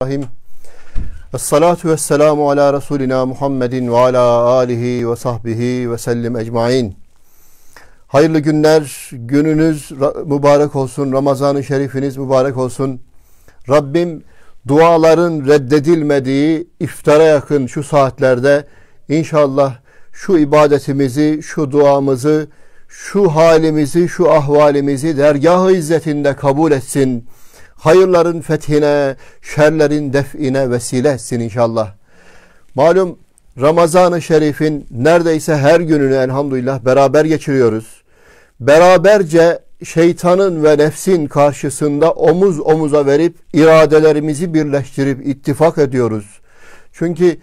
Bismillahirrahmanirrahim. Esselatu vesselamu ala Resulina Muhammedin ve ala alihi ve sahbihi ve sellim ecmain. Hayırlı günler, gününüz mübarek olsun, Ramazan-ı Şerifiniz mübarek olsun. Rabbim duaların reddedilmediği iftara yakın şu saatlerde inşallah şu ibadetimizi, şu duamızı, şu halimizi, şu ahvalimizi dergah-ı izzetinde kabul etsin.'' hayırların fethine, şerlerin define vesile etsin inşallah. Malum Ramazan-ı Şerif'in neredeyse her gününü elhamdülillah beraber geçiriyoruz. Beraberce şeytanın ve nefsin karşısında omuz omuza verip iradelerimizi birleştirip ittifak ediyoruz. Çünkü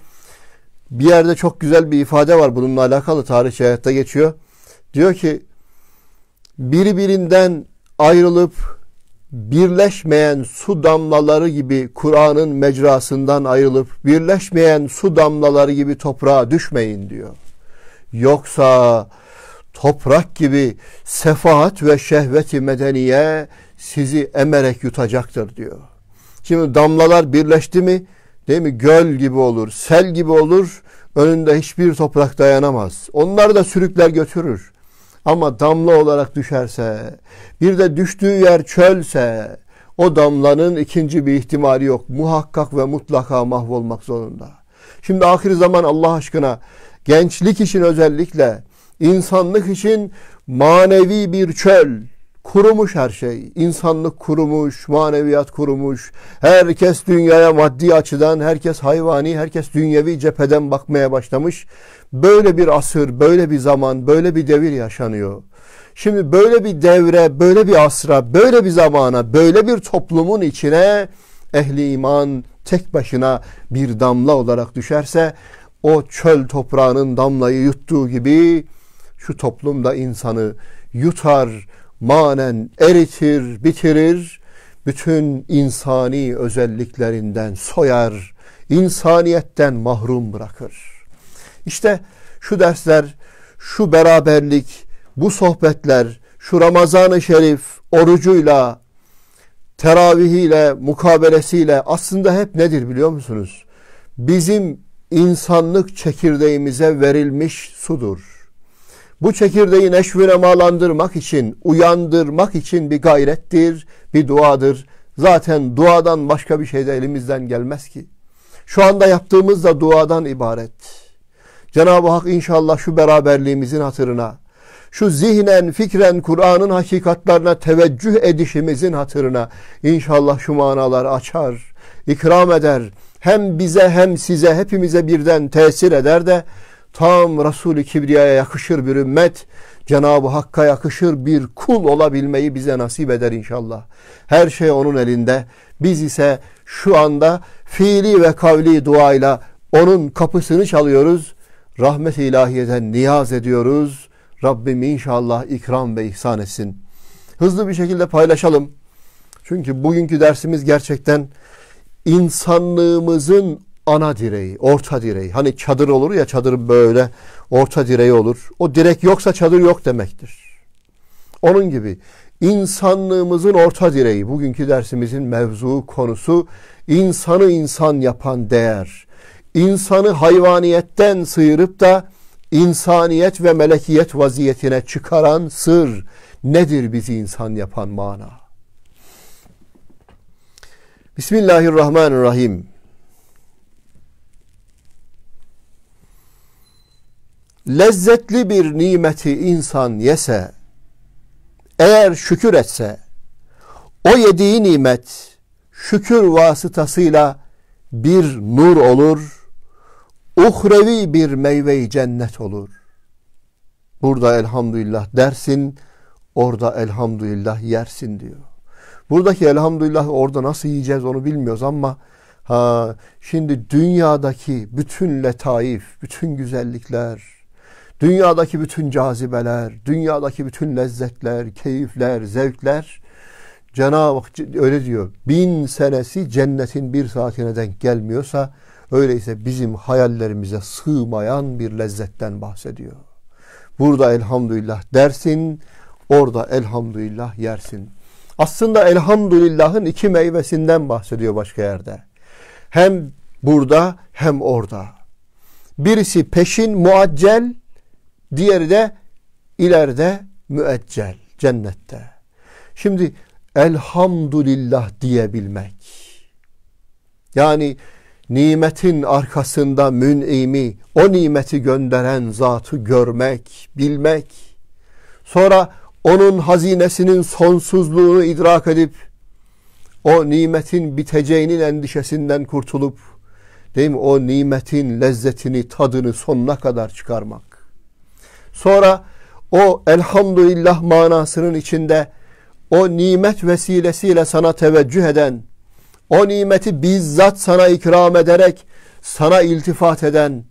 bir yerde çok güzel bir ifade var bununla alakalı tarih hayatta geçiyor. Diyor ki birbirinden ayrılıp birleşmeyen su damlaları gibi Kur'an'ın mecrasından ayrılıp birleşmeyen su damlaları gibi toprağa düşmeyin diyor. Yoksa toprak gibi sefaat ve şehveti medeniye sizi emerek yutacaktır diyor. Şimdi damlalar birleşti mi değil mi göl gibi olur, sel gibi olur. Önünde hiçbir toprak dayanamaz. Onlar da sürükler götürür. Ama damla olarak düşerse, bir de düştüğü yer çölse, o damlanın ikinci bir ihtimali yok. Muhakkak ve mutlaka mahvolmak zorunda. Şimdi ahir zaman Allah aşkına gençlik için özellikle insanlık için manevi bir çöl, kurumuş her şey. İnsanlık kurumuş, maneviyat kurumuş. Herkes dünyaya maddi açıdan, herkes hayvani, herkes dünyevi cepheden bakmaya başlamış. Böyle bir asır, böyle bir zaman, böyle bir devir yaşanıyor. Şimdi böyle bir devre, böyle bir asra, böyle bir zamana, böyle bir toplumun içine ehli iman tek başına bir damla olarak düşerse o çöl toprağının damlayı yuttuğu gibi şu toplumda insanı yutar, manen eritir, bitirir, bütün insani özelliklerinden soyar, insaniyetten mahrum bırakır. İşte şu dersler, şu beraberlik, bu sohbetler, şu Ramazan-ı Şerif orucuyla, teravihiyle, mukabelesiyle aslında hep nedir biliyor musunuz? Bizim insanlık çekirdeğimize verilmiş sudur. Bu çekirdeği neşvi malandırmak için, uyandırmak için bir gayrettir, bir duadır. Zaten duadan başka bir şey de elimizden gelmez ki. Şu anda yaptığımız da duadan ibaret. Cenab-ı Hak inşallah şu beraberliğimizin hatırına, şu zihnen, fikren Kur'an'ın hakikatlerine teveccüh edişimizin hatırına inşallah şu manaları açar, ikram eder. Hem bize hem size hepimize birden tesir eder de tam Resul-i Kibriya'ya yakışır bir ümmet, Cenab-ı Hakk'a yakışır bir kul olabilmeyi bize nasip eder inşallah. Her şey onun elinde. Biz ise şu anda fiili ve kavli duayla onun kapısını çalıyoruz. Rahmet ilahiyeden niyaz ediyoruz. Rabbim inşallah ikram ve ihsan etsin. Hızlı bir şekilde paylaşalım. Çünkü bugünkü dersimiz gerçekten insanlığımızın ana direği, orta direği. Hani çadır olur ya çadırın böyle orta direği olur. O direk yoksa çadır yok demektir. Onun gibi insanlığımızın orta direği, bugünkü dersimizin mevzu konusu insanı insan yapan değer. İnsanı hayvaniyetten sıyırıp da insaniyet ve melekiyet vaziyetine çıkaran sır nedir bizi insan yapan mana? Bismillahirrahmanirrahim. lezzetli bir nimeti insan yese, eğer şükür etse, o yediği nimet şükür vasıtasıyla bir nur olur, uhrevi bir meyve cennet olur. Burada elhamdülillah dersin, orada elhamdülillah yersin diyor. Buradaki elhamdülillah orada nasıl yiyeceğiz onu bilmiyoruz ama ha, şimdi dünyadaki bütün letaif, bütün güzellikler, Dünyadaki bütün cazibeler, dünyadaki bütün lezzetler, keyifler, zevkler Cenab-ı Hak öyle diyor. Bin senesi cennetin bir saatine denk gelmiyorsa öyleyse bizim hayallerimize sığmayan bir lezzetten bahsediyor. Burada elhamdülillah dersin, orada elhamdülillah yersin. Aslında elhamdülillahın iki meyvesinden bahsediyor başka yerde. Hem burada hem orada. Birisi peşin muaccel, Diğeri de ileride müeccel cennette. Şimdi elhamdülillah diyebilmek. Yani nimetin arkasında mün'imi, o nimeti gönderen zatı görmek, bilmek. Sonra onun hazinesinin sonsuzluğunu idrak edip o nimetin biteceğinin endişesinden kurtulup değil mi? O nimetin lezzetini, tadını sonuna kadar çıkarmak. Sonra o elhamdülillah manasının içinde o nimet vesilesiyle sana teveccüh eden, o nimeti bizzat sana ikram ederek sana iltifat eden,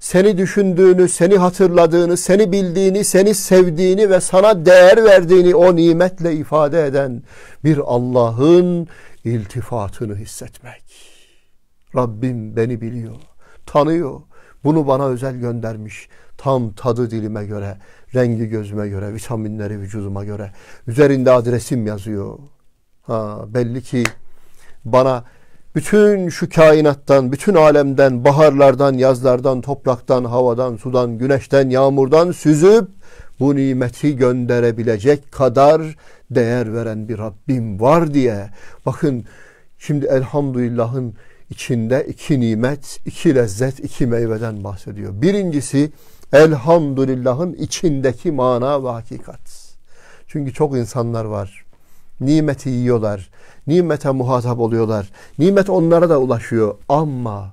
seni düşündüğünü, seni hatırladığını, seni bildiğini, seni sevdiğini ve sana değer verdiğini o nimetle ifade eden bir Allah'ın iltifatını hissetmek. Rabbim beni biliyor, tanıyor. Bunu bana özel göndermiş. Tam tadı dilime göre, rengi gözüme göre, vitaminleri vücuduma göre. Üzerinde adresim yazıyor. Ha, belli ki bana bütün şu kainattan, bütün alemden, baharlardan, yazlardan, topraktan, havadan, sudan, güneşten, yağmurdan süzüp bu nimeti gönderebilecek kadar değer veren bir Rabbim var diye. Bakın şimdi elhamdülillahın içinde iki nimet, iki lezzet, iki meyveden bahsediyor. Birincisi elhamdülillahın içindeki mana ve hakikat. Çünkü çok insanlar var. Nimeti yiyorlar. Nimete muhatap oluyorlar. Nimet onlara da ulaşıyor ama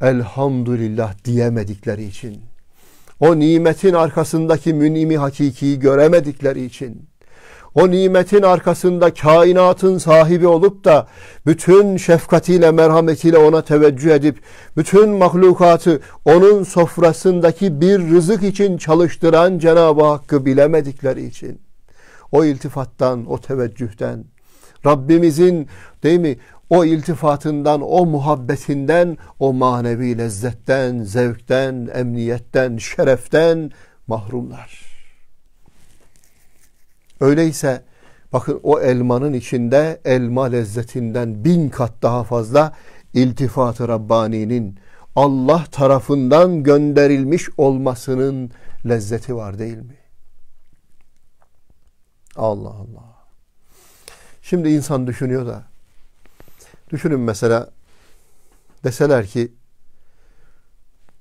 elhamdülillah diyemedikleri için o nimetin arkasındaki münimi hakikiyi göremedikleri için o nimetin arkasında kainatın sahibi olup da bütün şefkatiyle, merhametiyle ona teveccüh edip bütün mahlukatı onun sofrasındaki bir rızık için çalıştıran Cenab-ı Hakk'ı bilemedikleri için o iltifattan, o teveccühten Rabbimizin değil mi o iltifatından, o muhabbetinden, o manevi lezzetten, zevkten, emniyetten, şereften mahrumlar. Öyleyse bakın o elmanın içinde elma lezzetinden bin kat daha fazla iltifat-ı Rabbani'nin Allah tarafından gönderilmiş olmasının lezzeti var değil mi? Allah Allah. Şimdi insan düşünüyor da düşünün mesela deseler ki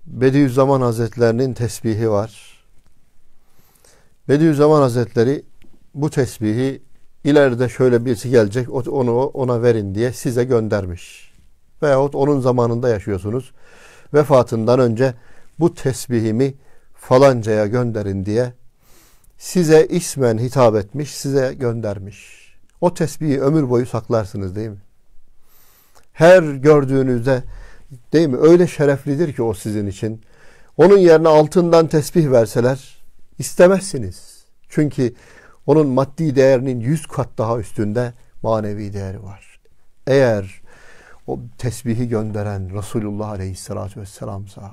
Bediüzzaman Hazretlerinin tesbihi var. Bediüzzaman Hazretleri bu tesbihi ileride şöyle birisi gelecek onu ona verin diye size göndermiş. Veyahut onun zamanında yaşıyorsunuz. Vefatından önce bu tesbihimi falancaya gönderin diye size ismen hitap etmiş, size göndermiş. O tesbihi ömür boyu saklarsınız değil mi? Her gördüğünüzde değil mi? Öyle şereflidir ki o sizin için. Onun yerine altından tesbih verseler istemezsiniz. Çünkü onun maddi değerinin yüz kat daha üstünde manevi değeri var. Eğer o tesbihi gönderen Resulullah Aleyhisselatü Vesselam'sa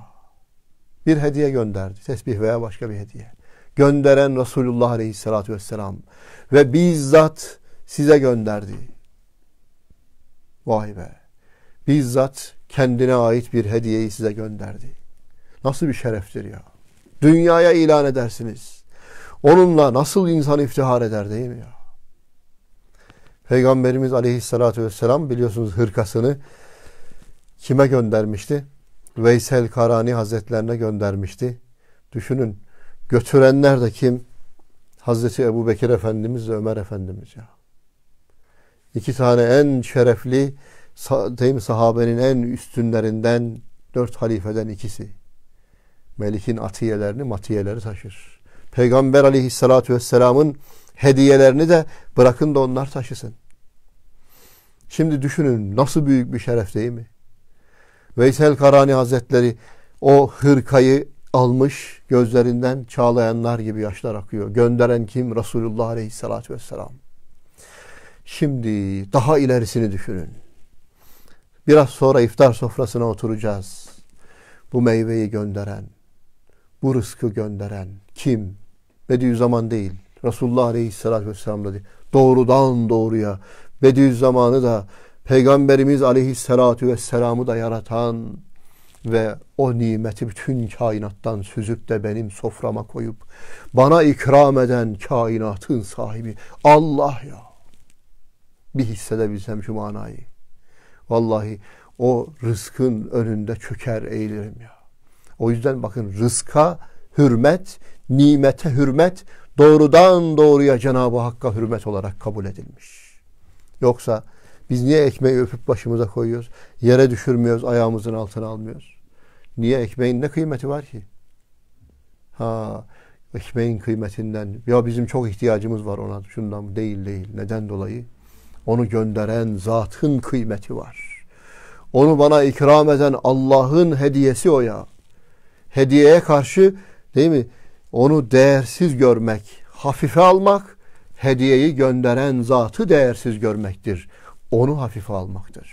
bir hediye gönderdi. Tesbih veya başka bir hediye. Gönderen Resulullah Aleyhisselatü Vesselam ve bizzat size gönderdi. Vay be. Bizzat kendine ait bir hediyeyi size gönderdi. Nasıl bir şereftir ya. Dünyaya ilan edersiniz. Onunla nasıl insan iftihar eder değil mi ya? Peygamberimiz aleyhissalatü vesselam biliyorsunuz hırkasını kime göndermişti? Veysel Karani Hazretlerine göndermişti. Düşünün götürenler de kim? Hazreti Ebu Bekir Efendimiz ve Ömer Efendimiz ya. İki tane en şerefli değil mi, sahabenin en üstünlerinden dört halifeden ikisi. Melik'in atiyelerini matiyeleri taşır. Peygamber aleyhissalatu vesselamın hediyelerini de bırakın da onlar taşısın. Şimdi düşünün nasıl büyük bir şeref değil mi? Veysel Karani Hazretleri o hırkayı almış gözlerinden çağlayanlar gibi yaşlar akıyor. Gönderen kim? Resulullah Aleyhisselatü Vesselam. Şimdi daha ilerisini düşünün. Biraz sonra iftar sofrasına oturacağız. Bu meyveyi gönderen, bu rızkı gönderen kim? Bediüzzaman değil. Resulullah Aleyhisselatü Vesselam da değil. Doğrudan doğruya Bediüzzaman'ı da Peygamberimiz Aleyhisselatü Vesselam'ı da yaratan ve o nimeti bütün kainattan süzüp de benim soframa koyup bana ikram eden kainatın sahibi Allah ya. Bir hissedebilsem şu manayı. Vallahi o rızkın önünde çöker eğilirim ya. O yüzden bakın rızka hürmet nimete hürmet doğrudan doğruya Cenab-ı Hakk'a hürmet olarak kabul edilmiş. Yoksa biz niye ekmeği öpüp başımıza koyuyoruz? Yere düşürmüyoruz, ayağımızın altına almıyoruz. Niye ekmeğin ne kıymeti var ki? Ha, ekmeğin kıymetinden ya bizim çok ihtiyacımız var ona şundan değil değil. Neden dolayı? Onu gönderen zatın kıymeti var. Onu bana ikram eden Allah'ın hediyesi o ya. Hediyeye karşı değil mi? onu değersiz görmek, hafife almak, hediyeyi gönderen zatı değersiz görmektir. Onu hafife almaktır.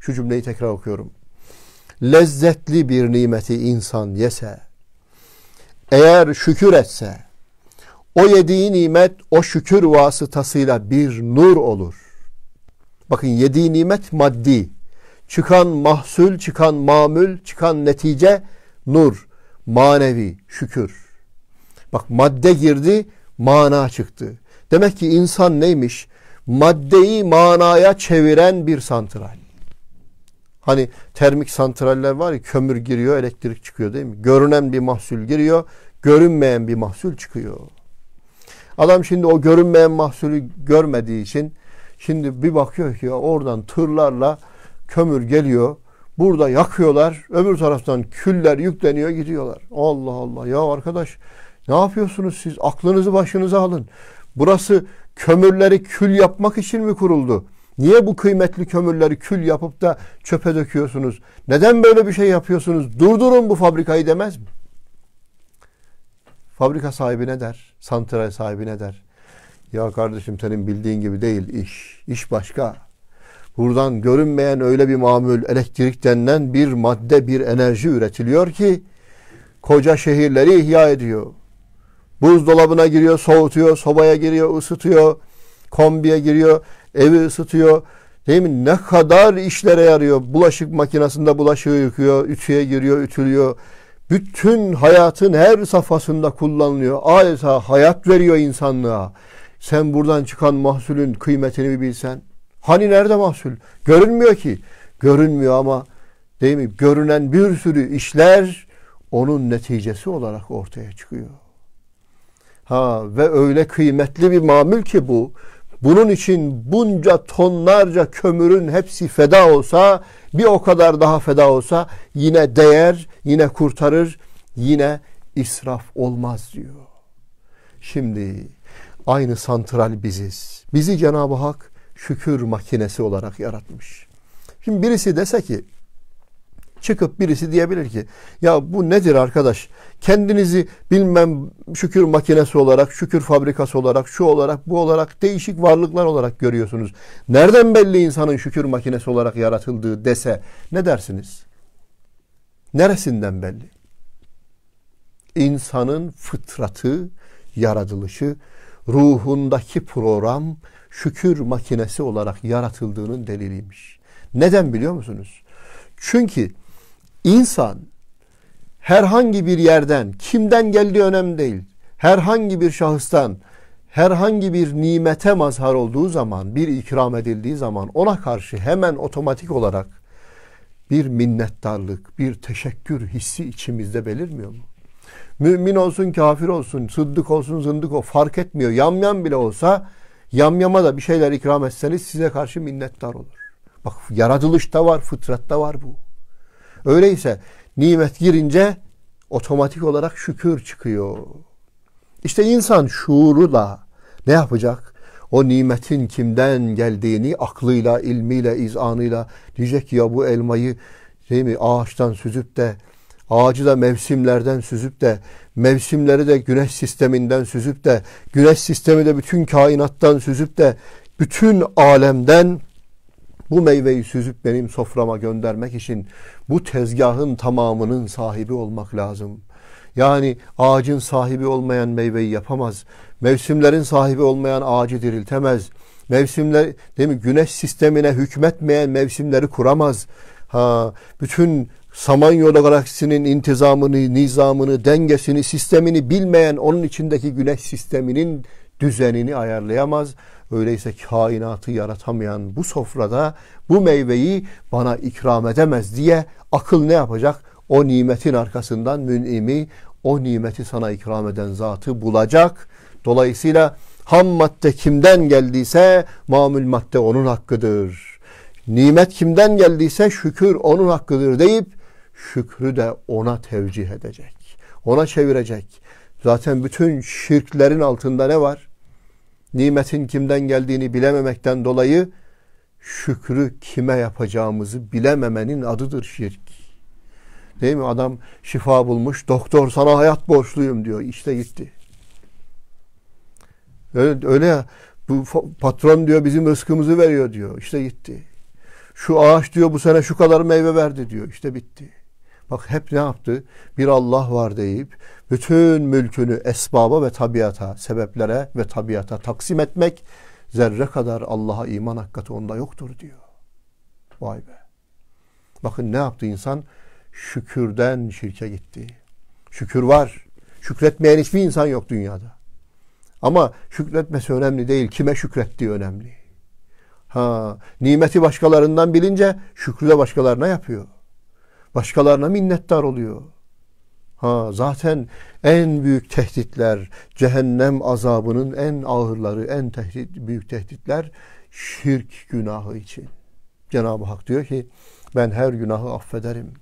Şu cümleyi tekrar okuyorum. Lezzetli bir nimeti insan yese, eğer şükür etse, o yediği nimet o şükür vasıtasıyla bir nur olur. Bakın yediği nimet maddi. Çıkan mahsul, çıkan mamül, çıkan netice nur, manevi, şükür. Bak madde girdi, mana çıktı. Demek ki insan neymiş? Maddeyi manaya çeviren bir santral. Hani termik santraller var ya kömür giriyor, elektrik çıkıyor değil mi? Görünen bir mahsul giriyor, görünmeyen bir mahsul çıkıyor. Adam şimdi o görünmeyen mahsulü görmediği için şimdi bir bakıyor ki oradan tırlarla kömür geliyor. Burada yakıyorlar. Öbür taraftan küller yükleniyor gidiyorlar. Allah Allah ya arkadaş ne yapıyorsunuz siz? Aklınızı başınıza alın. Burası kömürleri kül yapmak için mi kuruldu? Niye bu kıymetli kömürleri kül yapıp da çöpe döküyorsunuz? Neden böyle bir şey yapıyorsunuz? Durdurun bu fabrikayı demez mi? Fabrika sahibi ne der, santral ne der. Ya kardeşim senin bildiğin gibi değil iş. İş başka. Buradan görünmeyen öyle bir mamül elektrik denilen bir madde, bir enerji üretiliyor ki koca şehirleri ihya ediyor. Buzdolabına giriyor, soğutuyor, sobaya giriyor, ısıtıyor, kombiye giriyor, evi ısıtıyor. Değil mi? Ne kadar işlere yarıyor. Bulaşık makinesinde bulaşığı yıkıyor, ütüye giriyor, ütülüyor. Bütün hayatın her safhasında kullanılıyor. Adeta hayat veriyor insanlığa. Sen buradan çıkan mahsulün kıymetini mi bilsen. Hani nerede mahsul? Görünmüyor ki. Görünmüyor ama değil mi? Görünen bir sürü işler onun neticesi olarak ortaya çıkıyor. Ha, ve öyle kıymetli bir mamül ki bu. Bunun için bunca tonlarca kömürün hepsi feda olsa, bir o kadar daha feda olsa yine değer, yine kurtarır, yine israf olmaz diyor. Şimdi aynı santral biziz. Bizi Cenab-ı Hak şükür makinesi olarak yaratmış. Şimdi birisi dese ki çıkıp birisi diyebilir ki ya bu nedir arkadaş? Kendinizi bilmem şükür makinesi olarak, şükür fabrikası olarak, şu olarak, bu olarak değişik varlıklar olarak görüyorsunuz. Nereden belli insanın şükür makinesi olarak yaratıldığı dese ne dersiniz? Neresinden belli? İnsanın fıtratı, yaratılışı, ruhundaki program şükür makinesi olarak yaratıldığının deliliymiş. Neden biliyor musunuz? Çünkü İnsan herhangi bir yerden, kimden geldiği önemli değil. Herhangi bir şahıstan, herhangi bir nimete mazhar olduğu zaman, bir ikram edildiği zaman ona karşı hemen otomatik olarak bir minnettarlık, bir teşekkür hissi içimizde belirmiyor mu? Mümin olsun, kafir olsun, sıddık olsun, zındık o fark etmiyor. Yamyam bile olsa yamyama da bir şeyler ikram etseniz size karşı minnettar olur. Bak yaratılışta var, fıtratta var bu. Öyleyse nimet girince otomatik olarak şükür çıkıyor. İşte insan şuuruyla ne yapacak? O nimetin kimden geldiğini aklıyla, ilmiyle, izanıyla diyecek ki ya bu elmayı değil mi ağaçtan süzüp de ağacı da mevsimlerden süzüp de mevsimleri de güneş sisteminden süzüp de güneş sistemi de bütün kainattan süzüp de bütün alemden bu meyveyi süzüp benim soframa göndermek için bu tezgahın tamamının sahibi olmak lazım. Yani ağacın sahibi olmayan meyveyi yapamaz. Mevsimlerin sahibi olmayan ağacı diriltemez. Mevsimler değil mi? Güneş sistemine hükmetmeyen mevsimleri kuramaz. Ha, bütün Samanyolu galaksinin intizamını, nizamını, dengesini, sistemini bilmeyen onun içindeki güneş sisteminin düzenini ayarlayamaz. Öyleyse kainatı yaratamayan bu sofrada bu meyveyi bana ikram edemez diye akıl ne yapacak? O nimetin arkasından münimi, o nimeti sana ikram eden zatı bulacak. Dolayısıyla ham madde kimden geldiyse mamül madde onun hakkıdır. Nimet kimden geldiyse şükür onun hakkıdır deyip şükrü de ona tevcih edecek. Ona çevirecek. Zaten bütün şirklerin altında ne var? nimetin kimden geldiğini bilememekten dolayı şükrü kime yapacağımızı bilememenin adıdır şirk. Değil mi? Adam şifa bulmuş. Doktor sana hayat borçluyum diyor. İşte gitti. Öyle, öyle ya. Bu patron diyor bizim rızkımızı veriyor diyor. İşte gitti. Şu ağaç diyor bu sene şu kadar meyve verdi diyor. İşte bitti. Bak hep ne yaptı? Bir Allah var deyip bütün mülkünü esbaba ve tabiata, sebeplere ve tabiata taksim etmek zerre kadar Allah'a iman hakikati onda yoktur diyor. Vay be. Bakın ne yaptı insan? Şükürden şirke gitti. Şükür var. Şükretmeyen hiçbir insan yok dünyada. Ama şükretmesi önemli değil. Kime şükrettiği önemli. Ha, nimeti başkalarından bilince şükrü de başkalarına yapıyor. Başkalarına minnettar oluyor. Ha zaten en büyük tehditler, cehennem azabının en ağırları, en tehdit, büyük tehditler şirk günahı için. Cenab-ı Hak diyor ki ben her günahı affederim.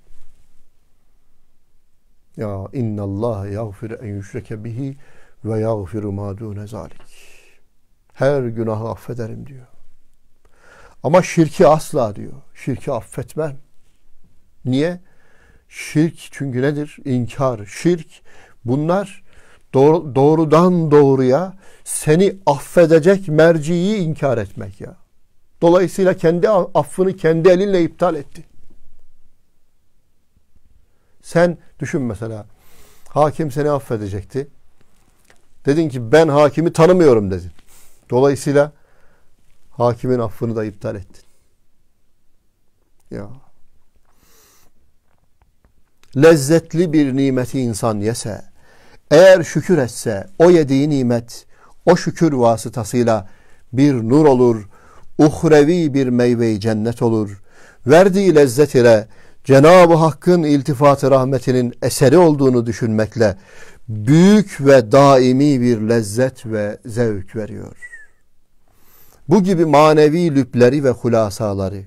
Ya inna Allah yagfir en yüşreke bihi ve yagfiru ma dune zalik. Her günahı affederim diyor. Ama şirki asla diyor. Şirki affetmem. Niye? Şirk çünkü nedir? İnkar, şirk. Bunlar doğrudan doğruya seni affedecek merciyi inkar etmek ya. Dolayısıyla kendi affını kendi elinle iptal etti. Sen düşün mesela. Hakim seni affedecekti. Dedin ki ben hakimi tanımıyorum dedin. Dolayısıyla hakimin affını da iptal ettin. Ya lezzetli bir nimeti insan yese, eğer şükür etse o yediği nimet o şükür vasıtasıyla bir nur olur, uhrevi bir meyve cennet olur. Verdiği lezzet ile Cenab-ı Hakk'ın iltifatı rahmetinin eseri olduğunu düşünmekle büyük ve daimi bir lezzet ve zevk veriyor. Bu gibi manevi lüpleri ve hulasaları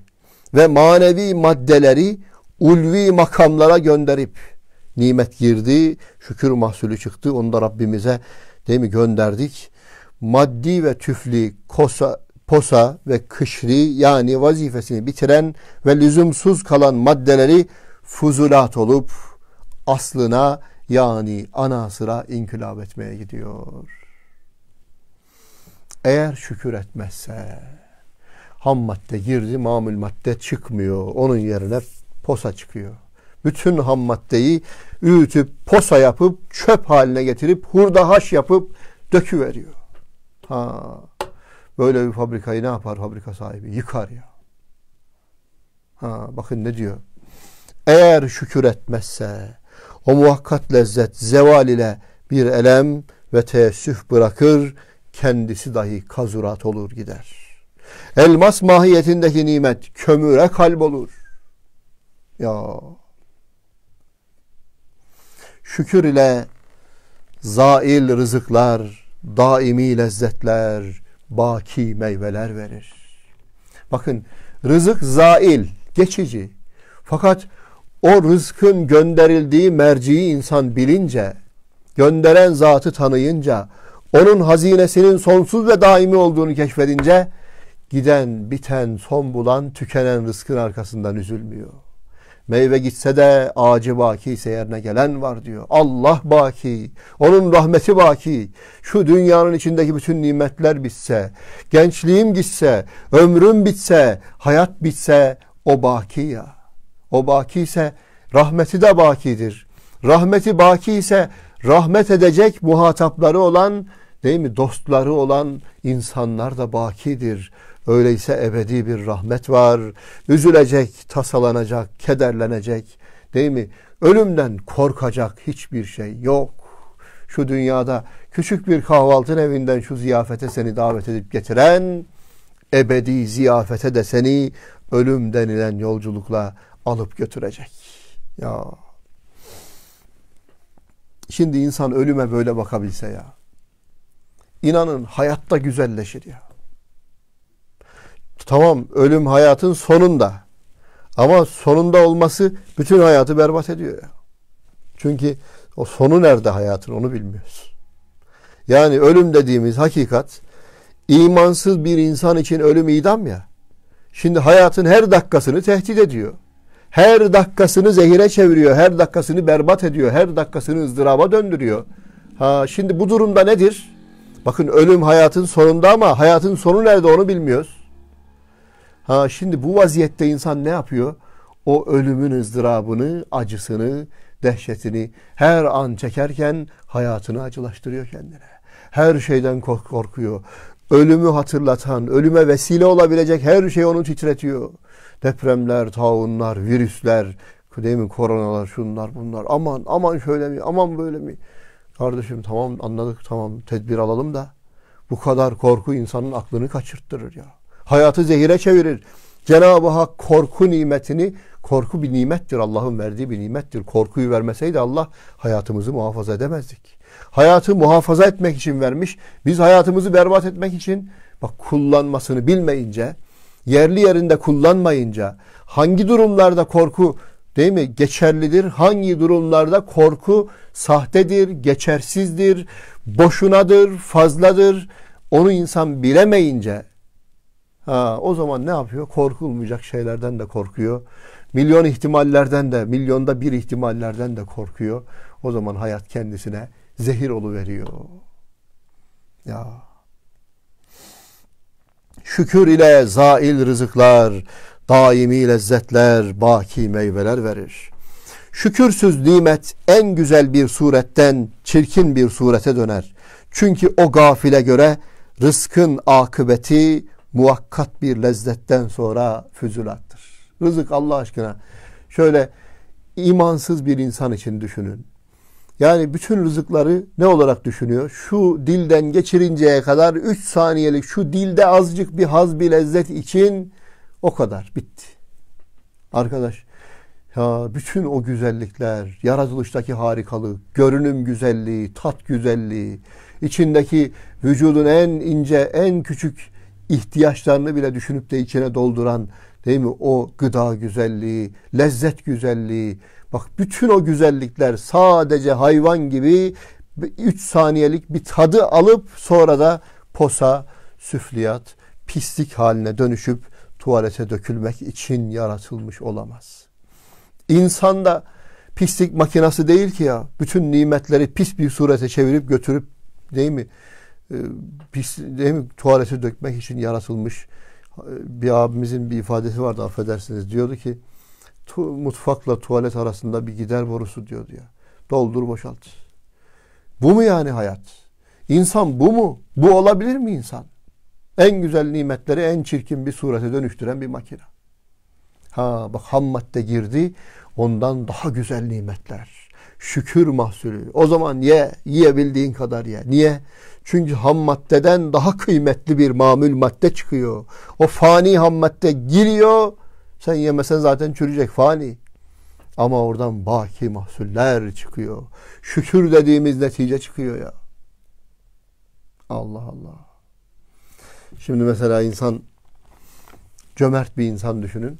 ve manevi maddeleri ulvi makamlara gönderip nimet girdi, şükür mahsulü çıktı. Onu da Rabbimize değil mi gönderdik. Maddi ve tüfli kosa, posa ve kışri yani vazifesini bitiren ve lüzumsuz kalan maddeleri fuzulat olup aslına yani ana sıra inkılap etmeye gidiyor. Eğer şükür etmezse ham madde girdi, mamul madde çıkmıyor. Onun yerine posa çıkıyor. Bütün ham maddeyi üyütüp posa yapıp çöp haline getirip hurda haş yapıp döküveriyor. Ha. Böyle bir fabrikayı ne yapar fabrika sahibi? Yıkar ya. Ha, bakın ne diyor. Eğer şükür etmezse o muhakkat lezzet zeval ile bir elem ve teessüf bırakır kendisi dahi kazurat olur gider. Elmas mahiyetindeki nimet kömüre kalbolur. Ya şükür ile zail rızıklar, daimi lezzetler, baki meyveler verir. Bakın rızık zail, geçici. Fakat o rızkın gönderildiği merciyi insan bilince, gönderen zatı tanıyınca, onun hazinesinin sonsuz ve daimi olduğunu keşfedince, giden, biten, son bulan, tükenen rızkın arkasından üzülmüyor. Meyve gitse de ağacı baki ise yerine gelen var diyor. Allah baki, onun rahmeti baki. Şu dünyanın içindeki bütün nimetler bitse, gençliğim gitse, ömrüm bitse, hayat bitse o baki ya. O baki ise rahmeti de bakidir. Rahmeti baki ise rahmet edecek muhatapları olan değil mi dostları olan insanlar da bakidir. Öyleyse ebedi bir rahmet var. Üzülecek, tasalanacak, kederlenecek değil mi? Ölümden korkacak hiçbir şey yok. Şu dünyada küçük bir kahvaltın evinden şu ziyafete seni davet edip getiren ebedi ziyafete de seni ölüm denilen yolculukla alıp götürecek. Ya Şimdi insan ölüme böyle bakabilse ya. İnanın hayatta güzelleşir ya. Tamam ölüm hayatın sonunda. Ama sonunda olması bütün hayatı berbat ediyor. Çünkü o sonu nerede hayatın onu bilmiyoruz. Yani ölüm dediğimiz hakikat imansız bir insan için ölüm idam ya. Şimdi hayatın her dakikasını tehdit ediyor. Her dakikasını zehire çeviriyor. Her dakikasını berbat ediyor. Her dakikasını ızdıraba döndürüyor. Ha, şimdi bu durumda nedir? Bakın ölüm hayatın sonunda ama hayatın sonu nerede onu bilmiyoruz. Ha şimdi bu vaziyette insan ne yapıyor? O ölümün ızdırabını, acısını, dehşetini her an çekerken hayatını acılaştırıyor kendine. Her şeyden kork korkuyor. Ölümü hatırlatan, ölüme vesile olabilecek her şey onu titretiyor. Depremler, taunlar, virüsler, değil mi? Koronalar, şunlar, bunlar. Aman, aman şöyle mi? Aman böyle mi? Kardeşim tamam anladık, tamam tedbir alalım da bu kadar korku insanın aklını kaçırttırır ya. Hayatı zehire çevirir. Cenab-ı Hak korku nimetini, korku bir nimettir, Allah'ın verdiği bir nimettir. Korkuyu vermeseydi Allah hayatımızı muhafaza edemezdik. Hayatı muhafaza etmek için vermiş. Biz hayatımızı berbat etmek için bak kullanmasını bilmeyince, yerli yerinde kullanmayınca, hangi durumlarda korku değil mi geçerlidir? Hangi durumlarda korku sahtedir, geçersizdir, boşunadır, fazladır? Onu insan bilemeyince Ha, o zaman ne yapıyor? Korkulmayacak şeylerden de korkuyor. Milyon ihtimallerden de, milyonda bir ihtimallerden de korkuyor. O zaman hayat kendisine zehir veriyor. Ya. Şükür ile zail rızıklar, daimi lezzetler, baki meyveler verir. Şükürsüz nimet en güzel bir suretten çirkin bir surete döner. Çünkü o gafile göre rızkın akıbeti muvakkat bir lezzetten sonra füzulattır. Rızık Allah aşkına şöyle imansız bir insan için düşünün. Yani bütün rızıkları ne olarak düşünüyor? Şu dilden geçirinceye kadar 3 saniyelik şu dilde azıcık bir haz bir lezzet için o kadar bitti. Arkadaş ya bütün o güzellikler, yaratılıştaki harikalık, görünüm güzelliği, tat güzelliği, içindeki vücudun en ince, en küçük ihtiyaçlarını bile düşünüp de içine dolduran değil mi o gıda güzelliği, lezzet güzelliği. Bak bütün o güzellikler sadece hayvan gibi 3 saniyelik bir tadı alıp sonra da posa, süfliyat, pislik haline dönüşüp tuvalete dökülmek için yaratılmış olamaz. İnsan da pislik makinası değil ki ya. Bütün nimetleri pis bir surete çevirip götürüp değil mi? Ee, pis, hem tuvalete dökmek için yaratılmış e, bir abimizin bir ifadesi vardı affedersiniz diyordu ki tu, mutfakla tuvalet arasında bir gider borusu diyordu ya. Doldur boşalt. Bu mu yani hayat? İnsan bu mu? Bu olabilir mi insan? En güzel nimetleri en çirkin bir surete dönüştüren bir makine. Ha bak ham madde girdi. Ondan daha güzel nimetler. Şükür mahsulü. O zaman ye. Yiyebildiğin kadar ye. Niye? Çünkü ham maddeden daha kıymetli bir mamül madde çıkıyor. O fani ham madde giriyor. Sen yemesen zaten çürüyecek fani. Ama oradan baki mahsuller çıkıyor. Şükür dediğimiz netice çıkıyor ya. Allah Allah. Şimdi mesela insan cömert bir insan düşünün.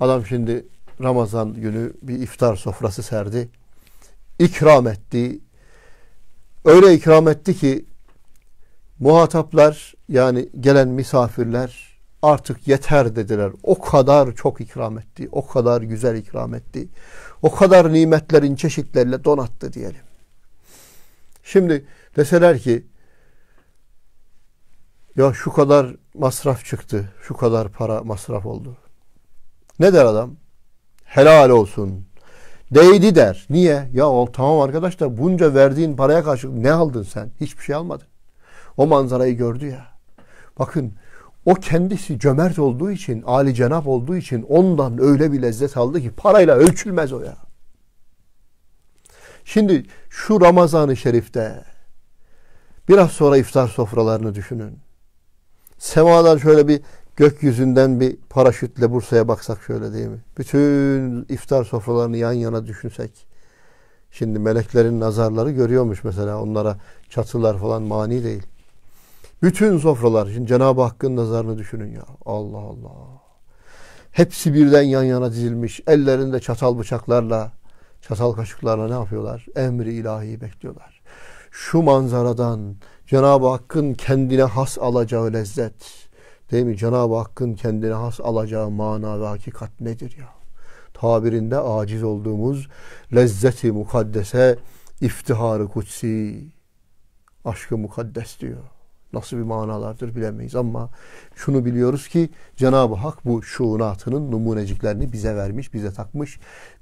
Adam şimdi Ramazan günü bir iftar sofrası serdi. İkram etti, öyle ikram etti ki muhataplar yani gelen misafirler artık yeter dediler. O kadar çok ikram etti, o kadar güzel ikram etti. O kadar nimetlerin çeşitleriyle donattı diyelim. Şimdi deseler ki ya şu kadar masraf çıktı, şu kadar para masraf oldu. Ne der adam? Helal olsun. Değdi der. Niye? Ya o, tamam arkadaş da bunca verdiğin paraya karşı ne aldın sen? Hiçbir şey almadın. O manzarayı gördü ya. Bakın o kendisi cömert olduğu için, Ali Cenap olduğu için ondan öyle bir lezzet aldı ki parayla ölçülmez o ya. Şimdi şu Ramazan-ı Şerif'te biraz sonra iftar sofralarını düşünün. Semadan şöyle bir gökyüzünden bir paraşütle Bursa'ya baksak şöyle değil mi? Bütün iftar sofralarını yan yana düşünsek. Şimdi meleklerin nazarları görüyormuş mesela onlara çatılar falan mani değil. Bütün sofralar şimdi Cenab-ı Hakk'ın nazarını düşünün ya. Allah Allah. Hepsi birden yan yana dizilmiş. Ellerinde çatal bıçaklarla, çatal kaşıklarla ne yapıyorlar? Emri ilahi bekliyorlar. Şu manzaradan Cenab-ı Hakk'ın kendine has alacağı lezzet Değil mi? Cenab-ı Hakk'ın kendine has alacağı mana ve hakikat nedir ya? Tabirinde aciz olduğumuz lezzeti mukaddese iftiharı kutsi aşkı mukaddes diyor. Nasıl bir manalardır bilemeyiz ama şunu biliyoruz ki Cenab-ı Hak bu şuunatının numuneciklerini bize vermiş, bize takmış.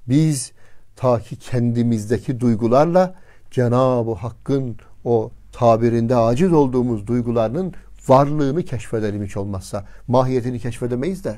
Biz ta ki kendimizdeki duygularla Cenab-ı Hakk'ın o tabirinde aciz olduğumuz duygularının varlığını keşfedelim hiç olmazsa. Mahiyetini keşfedemeyiz de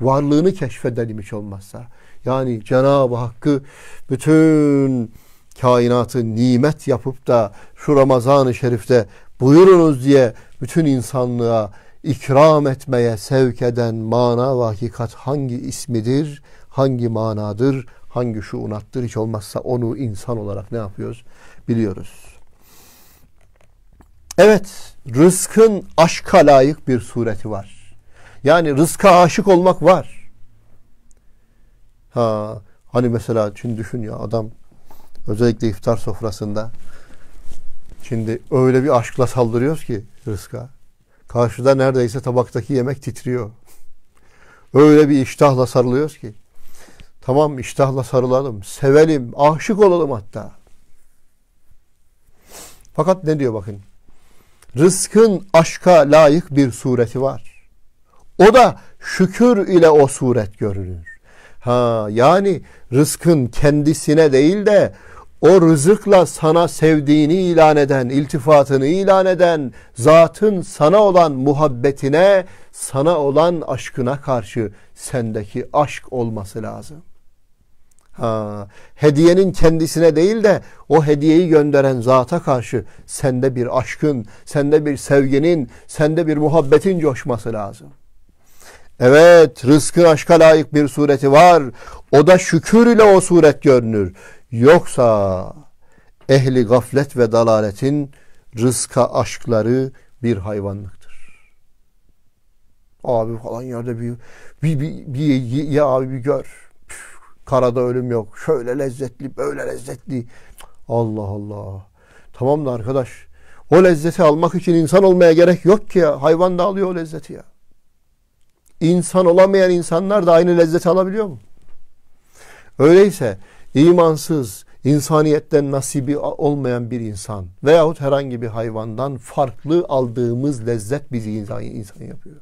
varlığını keşfedelim hiç olmazsa. Yani Cenab-ı Hakk'ı bütün kainatı nimet yapıp da şu Ramazan-ı Şerif'te buyurunuz diye bütün insanlığa ikram etmeye sevk eden mana ve hakikat hangi ismidir, hangi manadır, hangi şu şuunattır hiç olmazsa onu insan olarak ne yapıyoruz? Biliyoruz. Evet, rızkın aşka layık bir sureti var. Yani rızka aşık olmak var. Ha, hani mesela şimdi düşün ya adam özellikle iftar sofrasında şimdi öyle bir aşkla saldırıyoruz ki rızka. Karşıda neredeyse tabaktaki yemek titriyor. Öyle bir iştahla sarılıyoruz ki. Tamam iştahla sarılalım, sevelim, aşık olalım hatta. Fakat ne diyor bakın rızkın aşka layık bir sureti var. O da şükür ile o suret görünür. Ha yani rızkın kendisine değil de o rızıkla sana sevdiğini ilan eden, iltifatını ilan eden, zatın sana olan muhabbetine, sana olan aşkına karşı sendeki aşk olması lazım. Ha, hediyenin kendisine değil de o hediyeyi gönderen zata karşı sende bir aşkın, sende bir sevginin, sende bir muhabbetin coşması lazım. Evet, rızkın aşka layık bir sureti var. O da şükür ile o suret görünür. Yoksa ehli gaflet ve dalaletin rızka aşkları bir hayvanlıktır. Abi falan yerde bir, bir, bir, bir ye, ye abi bir gör Karada ölüm yok. Şöyle lezzetli, böyle lezzetli. Allah Allah. Tamam da arkadaş. O lezzeti almak için insan olmaya gerek yok ki ya. Hayvan da alıyor o lezzeti ya. İnsan olamayan insanlar da aynı lezzeti alabiliyor mu? Öyleyse imansız, insaniyetten nasibi olmayan bir insan veyahut herhangi bir hayvandan farklı aldığımız lezzet bizi insan, insan yapıyor.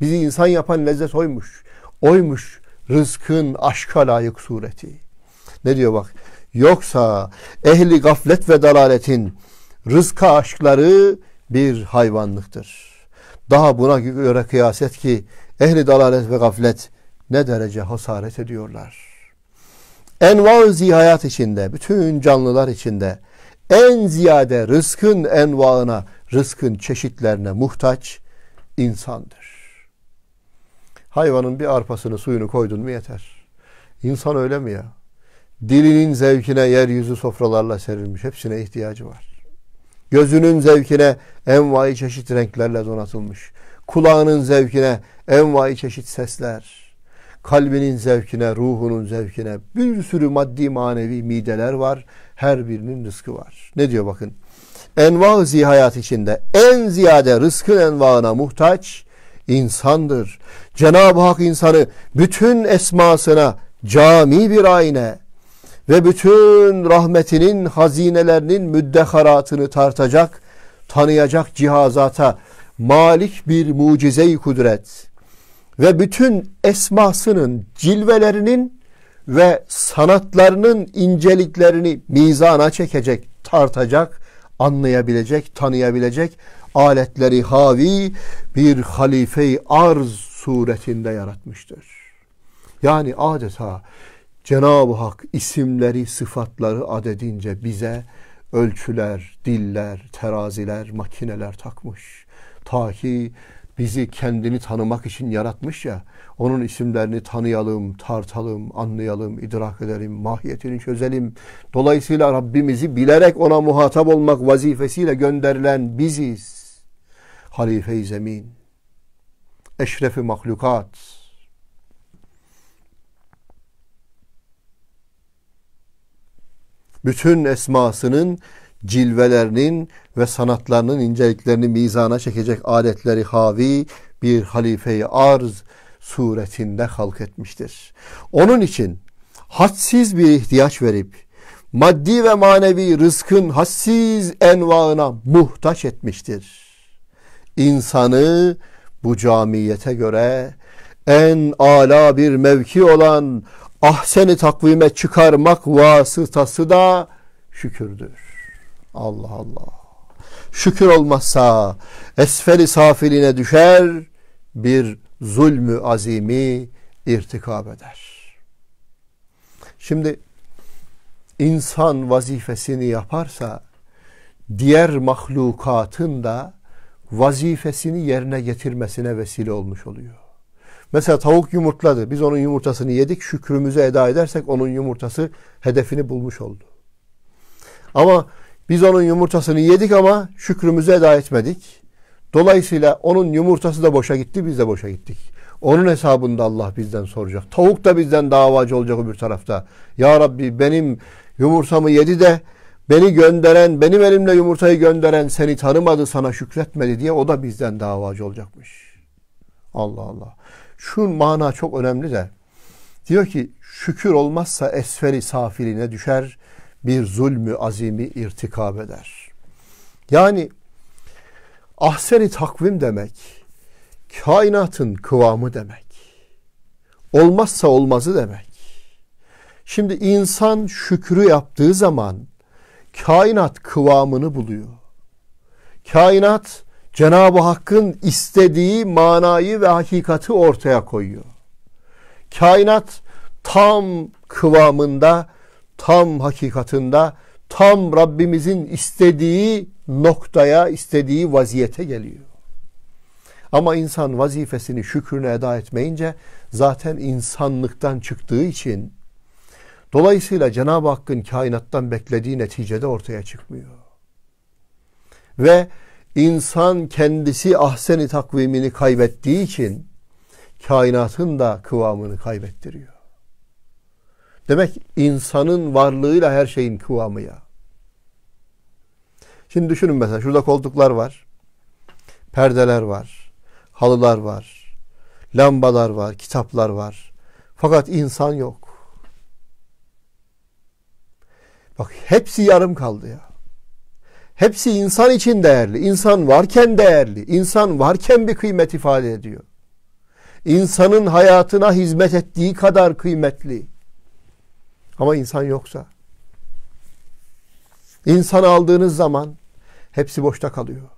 Bizi insan yapan lezzet oymuş. Oymuş rızkın aşka layık sureti. Ne diyor bak? Yoksa ehli gaflet ve dalaletin rızka aşkları bir hayvanlıktır. Daha buna göre kıyas et ki ehli dalalet ve gaflet ne derece hasaret ediyorlar. Enva-ı zihayat içinde, bütün canlılar içinde en ziyade rızkın envaına, rızkın çeşitlerine muhtaç insandır. Hayvanın bir arpasını suyunu koydun mu yeter. İnsan öyle mi ya? Dilinin zevkine yeryüzü sofralarla serilmiş. Hepsine ihtiyacı var. Gözünün zevkine envai çeşit renklerle donatılmış. Kulağının zevkine envai çeşit sesler. Kalbinin zevkine, ruhunun zevkine bir sürü maddi manevi mideler var. Her birinin rızkı var. Ne diyor bakın. Enva-ı zihayat içinde en ziyade rızkın envaına muhtaç insandır. Cenab-ı Hak insanı bütün esmasına cami bir ayna ve bütün rahmetinin hazinelerinin müddeharatını tartacak, tanıyacak cihazata malik bir mucize-i kudret ve bütün esmasının cilvelerinin ve sanatlarının inceliklerini mizana çekecek, tartacak, anlayabilecek, tanıyabilecek, aletleri havi bir halife-i arz suretinde yaratmıştır. Yani adeta Cenab-ı Hak isimleri, sıfatları adedince bize ölçüler, diller, teraziler, makineler takmış. Ta ki bizi kendini tanımak için yaratmış ya, onun isimlerini tanıyalım, tartalım, anlayalım, idrak edelim, mahiyetini çözelim. Dolayısıyla Rabbimizi bilerek ona muhatap olmak vazifesiyle gönderilen biziz halife-i zemin, eşrefi mahlukat, bütün esmasının cilvelerinin ve sanatlarının inceliklerini mizana çekecek adetleri havi bir halifeyi arz suretinde halk etmiştir. Onun için hadsiz bir ihtiyaç verip maddi ve manevi rızkın hassiz envaına muhtaç etmiştir insanı bu camiyete göre en ala bir mevki olan ahseni takvime çıkarmak vasıtası da şükürdür. Allah Allah. Şükür olmazsa esferi safiline düşer bir zulmü azimi irtikab eder. Şimdi insan vazifesini yaparsa diğer mahlukatın da vazifesini yerine getirmesine vesile olmuş oluyor. Mesela tavuk yumurtladı. Biz onun yumurtasını yedik. Şükrümüzü eda edersek onun yumurtası hedefini bulmuş oldu. Ama biz onun yumurtasını yedik ama şükrümüzü eda etmedik. Dolayısıyla onun yumurtası da boşa gitti, biz de boşa gittik. Onun hesabında Allah bizden soracak. Tavuk da bizden davacı olacak bir tarafta. Ya Rabbi benim yumurtamı yedi de Beni gönderen, benim elimle yumurtayı gönderen seni tanımadı, sana şükretmedi diye o da bizden davacı olacakmış. Allah Allah. Şu mana çok önemli de. Diyor ki şükür olmazsa esferi safiline düşer, bir zulmü azimi irtikab eder. Yani ahseri takvim demek, kainatın kıvamı demek. Olmazsa olmazı demek. Şimdi insan şükrü yaptığı zaman kainat kıvamını buluyor. Kainat Cenab-ı Hakk'ın istediği manayı ve hakikati ortaya koyuyor. Kainat tam kıvamında, tam hakikatında, tam Rabbimizin istediği noktaya, istediği vaziyete geliyor. Ama insan vazifesini şükrüne eda etmeyince zaten insanlıktan çıktığı için Dolayısıyla Cenab-ı Hakk'ın kainattan beklediği neticede ortaya çıkmıyor. Ve insan kendisi ahseni takvimini kaybettiği için kainatın da kıvamını kaybettiriyor. Demek insanın varlığıyla her şeyin kıvamı ya. Şimdi düşünün mesela şurada koltuklar var. Perdeler var. Halılar var. Lambalar var. Kitaplar var. Fakat insan yok. Bak hepsi yarım kaldı ya. Hepsi insan için değerli. İnsan varken değerli. İnsan varken bir kıymet ifade ediyor. İnsanın hayatına hizmet ettiği kadar kıymetli. Ama insan yoksa insan aldığınız zaman hepsi boşta kalıyor.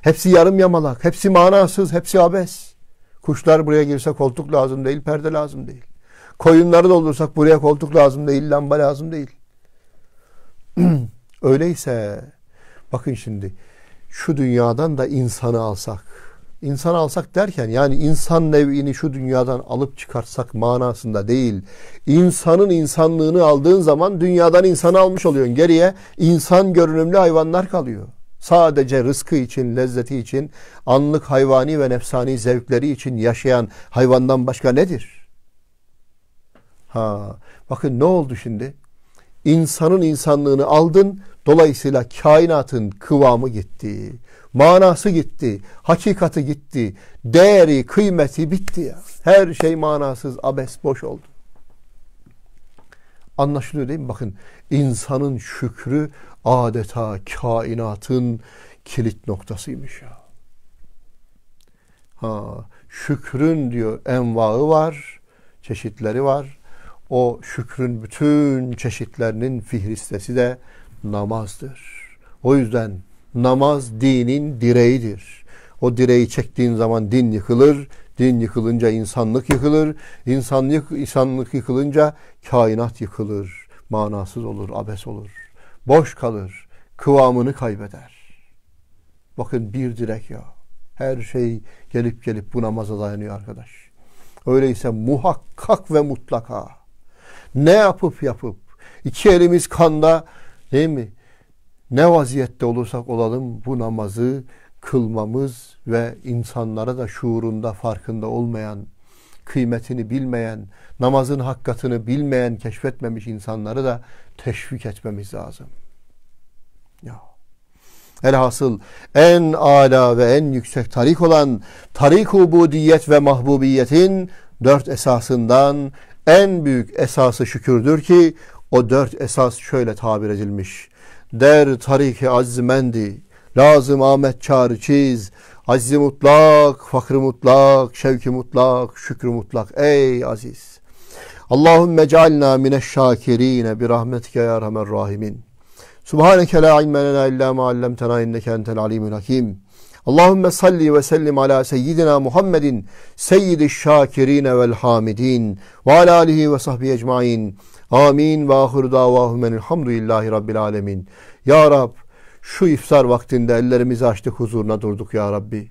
Hepsi yarım yamalak, hepsi manasız, hepsi abes. Kuşlar buraya girse koltuk lazım değil, perde lazım değil. Koyunları doldursak buraya koltuk lazım değil, lamba lazım değil. Öyleyse bakın şimdi şu dünyadan da insanı alsak. İnsan alsak derken yani insan nevini şu dünyadan alıp çıkartsak manasında değil. İnsanın insanlığını aldığın zaman dünyadan insanı almış oluyorsun. Geriye insan görünümlü hayvanlar kalıyor. Sadece rızkı için, lezzeti için, anlık hayvani ve nefsani zevkleri için yaşayan hayvandan başka nedir? Ha, bakın ne oldu şimdi? insanın insanlığını aldın. Dolayısıyla kainatın kıvamı gitti. Manası gitti. Hakikati gitti. Değeri, kıymeti bitti ya. Her şey manasız, abes, boş oldu. Anlaşılıyor değil mi? Bakın insanın şükrü adeta kainatın kilit noktasıymış ya. Ha, şükrün diyor envağı var, çeşitleri var o şükrün bütün çeşitlerinin fihristesi de namazdır. O yüzden namaz dinin direğidir. O direği çektiğin zaman din yıkılır. Din yıkılınca insanlık yıkılır. İnsanlık, insanlık yıkılınca kainat yıkılır. Manasız olur, abes olur. Boş kalır. Kıvamını kaybeder. Bakın bir direk ya. Her şey gelip gelip bu namaza dayanıyor arkadaş. Öyleyse muhakkak ve mutlaka ne yapıp yapıp iki elimiz kanda değil mi? Ne vaziyette olursak olalım bu namazı kılmamız ve insanlara da şuurunda farkında olmayan, kıymetini bilmeyen, namazın hakkatını bilmeyen, keşfetmemiş insanları da teşvik etmemiz lazım. Ya. Elhasıl en ala ve en yüksek tarik olan tarik ubudiyet ve mahbubiyetin dört esasından en büyük esası şükürdür ki o dört esas şöyle tabir edilmiş. Der tariki azmendi, lazım Ahmet çağrı çiz, aziz mutlak, fakr mutlak, şevki mutlak, şükrü mutlak. Ey aziz! Allahümme cealna mineşşakirine bi rahmetike ya rahimin. Subhaneke la ilme lena illa ma allamtena inneke entel alimul hakim. Allahümme salli ve sellim ala seyyidina Muhammedin seyyidi şakirine vel hamidin ve ala alihi ve sahbihi ecmain. Amin ve ahir davahumen elhamdülillahi rabbil alemin. Ya Rab şu iftar vaktinde ellerimizi açtık huzuruna durduk ya Rabbi.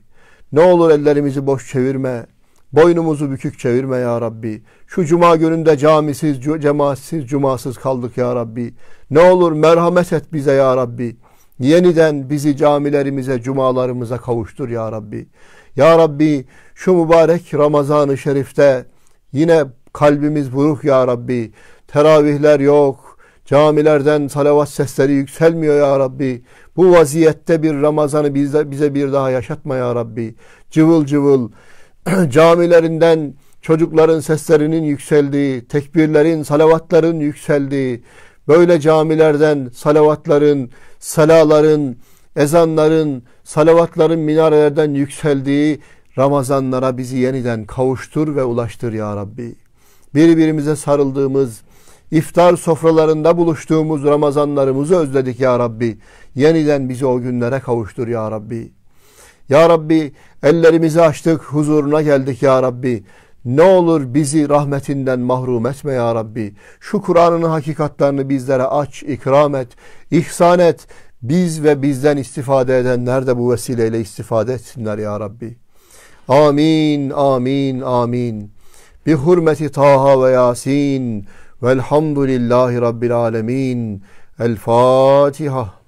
Ne olur ellerimizi boş çevirme. Boynumuzu bükük çevirme ya Rabbi. Şu cuma gününde camisiz, cemaatsiz, cumasız kaldık ya Rabbi. Ne olur merhamet et bize ya Rabbi. Yeniden bizi camilerimize, cumalarımıza kavuştur ya Rabbi. Ya Rabbi şu mübarek Ramazan-ı Şerif'te yine kalbimiz buruk ya Rabbi. Teravihler yok. Camilerden salavat sesleri yükselmiyor ya Rabbi. Bu vaziyette bir Ramazan'ı bize, bize bir daha yaşatma ya Rabbi. Cıvıl cıvıl camilerinden çocukların seslerinin yükseldiği, tekbirlerin, salavatların yükseldiği, böyle camilerden salavatların, salaların, ezanların, salavatların minarelerden yükseldiği Ramazanlara bizi yeniden kavuştur ve ulaştır ya Rabbi. Birbirimize sarıldığımız, iftar sofralarında buluştuğumuz Ramazanlarımızı özledik ya Rabbi. Yeniden bizi o günlere kavuştur ya Rabbi. Ya Rabbi ellerimizi açtık huzuruna geldik ya Rabbi. Ne olur bizi rahmetinden mahrum etme ya Rabbi. Şu Kur'an'ın hakikatlerini bizlere aç, ikram et, ihsan et. Biz ve bizden istifade edenler de bu vesileyle istifade etsinler ya Rabbi. Amin, amin, amin. Bi hurmeti Taha ve Yasin. Velhamdülillahi Rabbil alemin. El Fatiha.